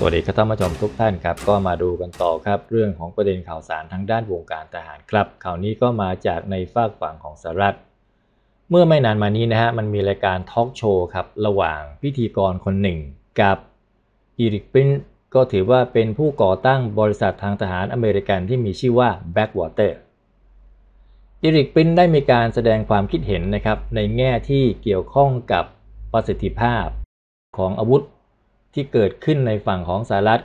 สวัสดีครับท่านผู้ชมทุกท่านครับก็มาดูกันต่อครับเรื่องของประเด็นข่าวสารทางด้านวงการทหารครับ ข่าวนี้ก็มาจากในฝากฝั่งของสหรัฐ เมื่อไม่นานมานี้นะฮะมันมีรายการทอล์กโชว์ครับระหว่างพิธีกรคนหนึ่งกับ อีริกปินก็ถือว่าเป็นผู้ก่อตั้งบริษัททางทหารอเมริกันที่มีชื่อว่า Backwater อีริกปินได้มีการแสดงความคิดเห็นนะครับในแง่ที่เกี่ยวข้องกับประสิทธิภาพของอาวุธที่เกิดขึ้นในฝั่งของสหรัฐ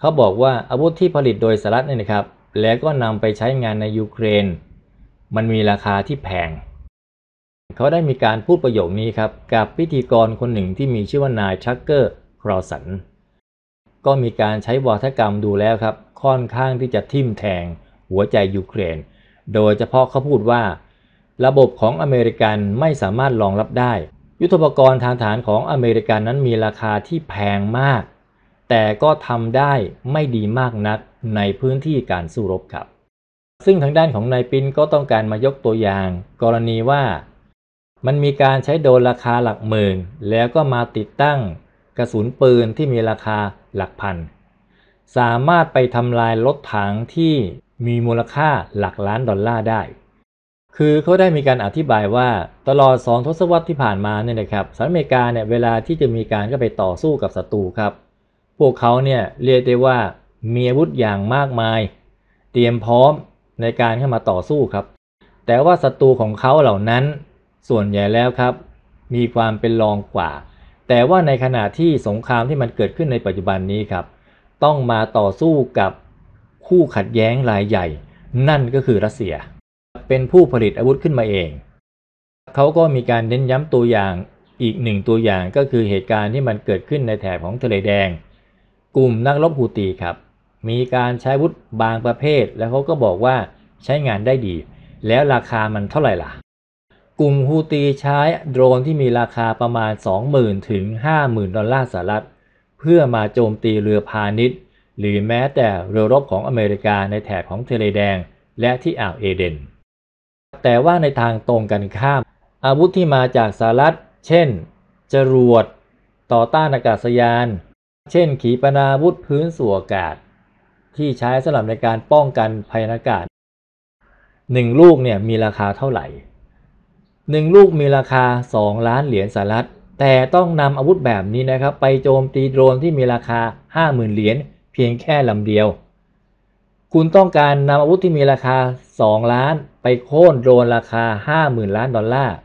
เขาบอกว่าอาวุธที่ผลิตโดยสหรัฐเนี่ยนะครับ แล้วก็นำไปใช้งานในยูเครน มันมีราคาที่แพง เขาได้มีการพูดประโยคนี้ครับ กับพิธีกรคนหนึ่งที่มีชื่อว่านายชักเกอร์ ครอสัน ก็มีการใช้วาทกรรมดูแล้วครับ ค่อนข้างที่จะทิ่มแทงหัวใจยูเครน โดยเฉพาะเขาพูดว่า ระบบของอเมริกันไม่สามารถรองรับได้ยุทธปกรณ์ทางฐานของอเมริกันนั้นมีราคาที่แพงมาก แต่ก็ทำได้ไม่ดีมากนักในพื้นที่การสู้รบครับ ซึ่งทางด้านของนายปินก็ต้องการมายกตัวอย่าง กรณีว่า มันมีการใช้โดนราคาหลักหมื่นแล้วก็มาติดตั้งกระสุนปืนที่มีราคาหลักพัน สามารถไปทำลายรถถังที่มีมูลค่าหลักล้านดอลลาร์ได้คือเขาได้มีการอธิบายว่าตลอด2ทศวรรษที่ผ่านมาเนี่ยนะครับสหรัฐอเมริกาเนี่ยเวลาที่จะมีการก็ไปต่อสู้กับศัตรูครับ พวกเขาเนี่ยเรียกได้ว่ามีอาวุธอย่างมากมาย เตรียมพร้อมในการเข้ามาต่อสู้ครับ แต่ว่าศัตรูของเขาเหล่านั้น ส่วนใหญ่แล้วครับ มีความเป็นรองกว่าแต่ว่าในขณะที่สงครามที่มันเกิดขึ้นในปัจจุบันนี้ครับ ต้องมาต่อสู้กับคู่ขัดแย้งรายใหญ่ นั่นก็คือรัสเซียเป็นผู้ผลิตอาวุธขึ้นมาเอง เขาก็มีการเน้นย้ำตัวอย่างอีกหนึ่งตัวอย่างก็คือเหตุการณ์ที่มันเกิดขึ้นในแถบของทะเลแดง กลุ่มนักรบฮูตีครับ มีการใช้วุธบางประเภทแล้วเขาก็บอกว่าใช้งานได้ดี แล้วราคามันเท่าไหร่ล่ะ กลุ่มฮูตีใช้โดรนที่มีราคาประมาณ 20,000 ถึง 50,000 ดอลลาร์สหรัฐ เพื่อมาโจมตีเรือพาณิชย์ หรือแม้แต่เรือรบของอเมริกาในแถบของทะเลแดงและที่อ่าวเอเดนแต่ว่าในทางตรงกันข้าม อาวุธที่มาจากสหรัฐเช่น จรวดต่อต้านอากาศยาน เช่น ขีปนาวุธพื้นสู่อากาศ ที่ใช้สำหรับในการป้องกันภัยอากาศหนึ่งลูกเนี่ยมีราคาเท่าไหร่หนึ่งลูกมีราคา 2 ล้านเหรียญสหรัฐแต่ต้องนำอาวุธแบบนี้นะครับไปโจมตีโดรนที่มีราคา 50,000เหรียญเพียงแค่ลำเดียวคุณต้องการนำอาวุธที่มีราคา 2 ล้านไปโค่นโดนราคา 50,000 ล้านดอลลาร์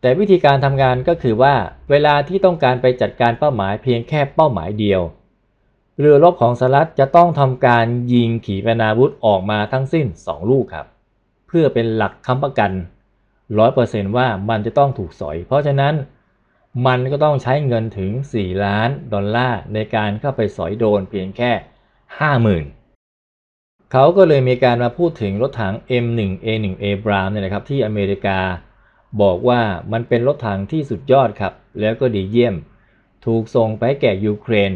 แต่วิธีการทำงานก็คือว่าเวลาที่ต้องการไปจัดการเป้าหมายเพียงแค่เป้าหมายเดียวเรือรบของสหรัฐจะต้องทำการยิงขีปนาวุธออกมาทั้งสิ้น 2 ลูกครับเพื่อเป็นหลักคำประกัน 100%ว่ามันจะต้องถูกสอย เพราะฉะนั้น มันก็ต้องใช้เงินถึง 4 ล้านดอลลาร์ในการเข้าไปสอยโดนเพียงแค่ 50,000เขาก็เลยมีการมาพูดถึงรถถัง M1A1A Brown เนี่ยนะครับที่อเมริกาบอกว่ามันเป็นรถถังที่สุดยอดครับแล้วก็ดีเยี่ยม ถูกส่งไปแก่ยูเครน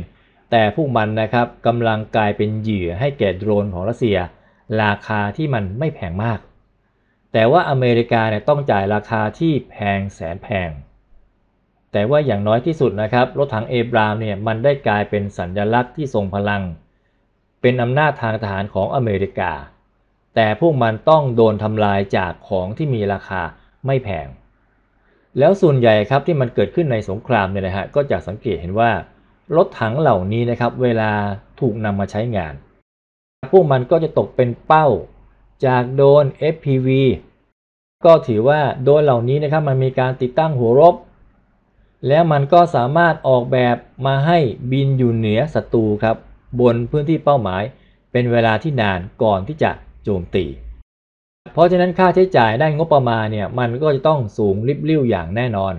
แต่พวกมันนะครับกำลังกลายเป็นเหยื่อให้แก่โดรนของรัสเซีย ราคาที่มันไม่แพงมาก แต่ว่าอเมริกาเนี่ยต้องจ่ายราคาที่แพงแสนแพง แต่ว่าอย่างน้อยที่สุดนะครับรถถังเอบรามเนี่ยมันได้กลายเป็นสัญญลักษณ์ที่ทรงพลังเป็นอำนาจทางทหารของอเมริกา แต่พวกมันต้องโดนทำลายจากของที่มีราคาไม่แพง แล้วส่วนใหญ่ครับที่มันเกิดขึ้นในสงครามเนี่ยนะฮะ ก็จะสังเกตเห็นว่ารถถังเหล่านี้นะครับ เวลาถูกนำมาใช้งาน พวกมันก็จะตกเป็นเป้าจากโดน FPV ก็ถือว่าโดนเหล่านี้นะครับมันมีการติดตั้งหัวรบ แล้วมันก็สามารถออกแบบมาให้บินอยู่เหนือศัตรูครับบนพื้นที่เป้าหมายเป็นเวลาที่นานก่อนที่จะโจมตี เพราะฉะนั้นค่าใช้จ่ายด้านงบประมาณเนี่ยมันก็จะต้องสูงริบเรี่วอย่างแน่นอน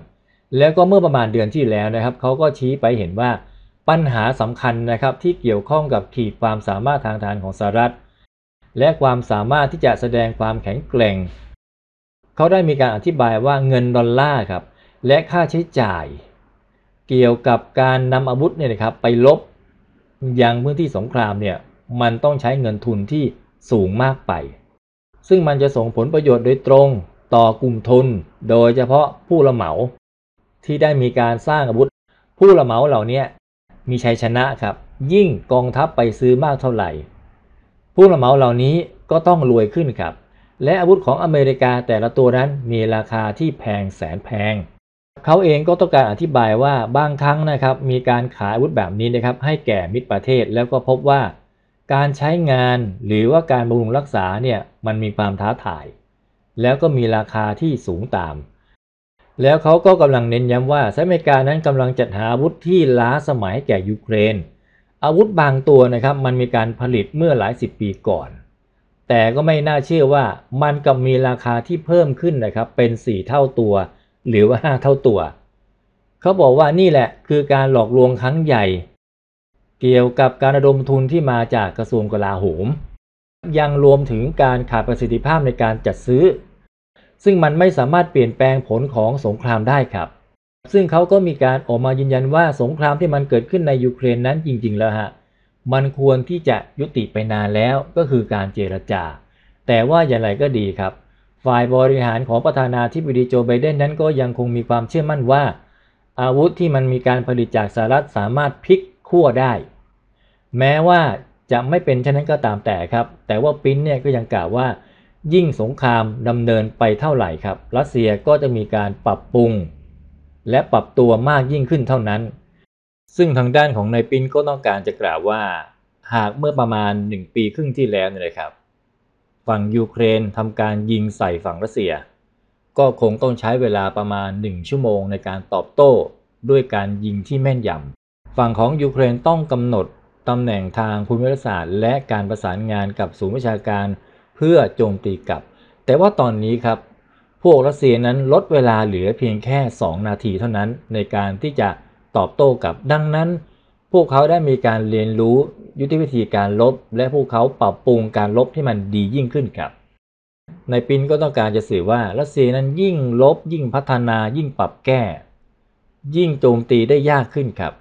แล้วก็เมื่อประมาณเดือนที่แล้วนะครับเขาก็ชี้ไปเห็นว่าปัญหาสำคัญนะครับ ที่เกี่ยวข้องกับขีดความสามารถทางทหารของสหรัฐ และความสามารถที่จะแสดงความแข็งแกร่งเขาได้มีการอธิบายว่าเงินดอลลาร์ครับและค่าใช้จ่าย เกี่ยวกับการนำอาวุธเนี่ยนะครับไปลบยังพื้นที่สงครามเนี่ย มันต้องใช้เงินทุนที่สูงมากไป ซึ่งมันจะส่งผลประโยชน์โดยตรงต่อกลุ่มทุนโดยเฉพาะผู้ละเหมา ที่ได้มีการสร้างอาวุธผู้ละเหมาเหล่านี้มีชัยชนะครับ ยิ่งกองทัพไปซื้อมากเท่าไหร่ ผู้ละเหมาเหล่านี้ก็ต้องรวยขึ้นครับ และอาวุธของอเมริกาแต่ละตัวนั้นมีราคาที่แพงแสนแพงเขาเองก็ต้องการอธิบายว่าบางครั้งนะครับ มีการขายอาวุธแบบนี้นะครับ ให้แก่มิตรประเทศแล้วก็พบว่าการใช้งานหรือว่าการบำรุงรักษาเนี่ยมันมีความท้าทาย แล้วก็มีราคาที่สูงตาม แล้วเขาก็กำลังเน้นย้ำว่าสหรัฐอเมริกานั้นกำลังจัดหาอาวุธที่ล้าสมัยแก่ยูเครน อาวุธบางตัวนะครับมันมีการผลิตเมื่อหลายสิบปีก่อน แต่ก็ไม่น่าเชื่อว่ามันกับมีราคาที่เพิ่มขึ้นนะครับเป็น 4 เท่าตัวหรือว่าาเท่าตัวเขาบอกว่านี่แหละคือการหลอกลวงครั้งใหญ่ เกี่ยวกับการระดมทุนที่มาจากกระทรวงกลาโหมยังรวมถึงการขาดประสิทธิภาพในการจัดซื้อ ซึ่งมันไม่สามารถเปลี่ยนแปลงผลของสงครามได้ครับ ซึ่งเขาก็มีการออกมายืนยันว่าสงครามที่มันเกิดขึ้นในยูเครนนั้นจริงๆแล้วฮะมันควรที่จะยุติไปนานแล้วก็คือการเจรจา แต่ว่าอย่างไรก็ดีครับฝ่ายบริหารของประธานาธิบดีโจไบเดนนั้น ก็ยังคงมีความเชื่อมั่นว่า อาวุธที่มันมีการผลิตจากสหรัฐสามารถพลิกขั้วได้ แม้ว่าจะไม่เป็นเช่นนั้นก็ตามแต่ครับ แต่ว่าปิ้นเนี่ยก็ยังกล่าวว่า ยิ่งสงครามดำเนินไปเท่าไหร่ครับรัสเซียก็จะมีการปรับปรุง และปรับตัวมากยิ่งขึ้นเท่านั้น ซึ่งทางด้านของนายปิ้นก็ต้องการจะกล่าวว่า หากเมื่อประมาณ 1 ปีครึ่งที่แล้วเนี่ยครับฝั่ง ยูเครนทำการยิงใส่ฝั่งรัสเซีย ก็คงต้องใช้เวลาประมาณ 1 ชั่วโมงในการตอบโต้ด้วยการยิงที่แม่นยำฝั่งของ ยูเครนต้องกำหนดตำแหน่งทางภูมิรัศาสตร์และการประสานงานกับ ศูนย์วิชาการ เพื่อโจมตีกลับ แต่ว่าตอนนี้ครับ พวกรัสเซียนั้นลดเวลาเหลือเพียงแค่ 2 นาทีเท่านั้น ในการที่จะตอบโต้กลับดังนั้นพวกเขาได้มีการเรียนรู้ยุทธวิธีการลบ และพวกเขาปรับปรุงการลบที่มันดียิ่งขึ้นครับนายปินก็ต้องการจะสื่อว่ารัสเซียนั้นยิ่งลบยิ่งพัฒนายิ่งปรับแก้ ยิ่งโจมตีได้ยากขึ้นครับ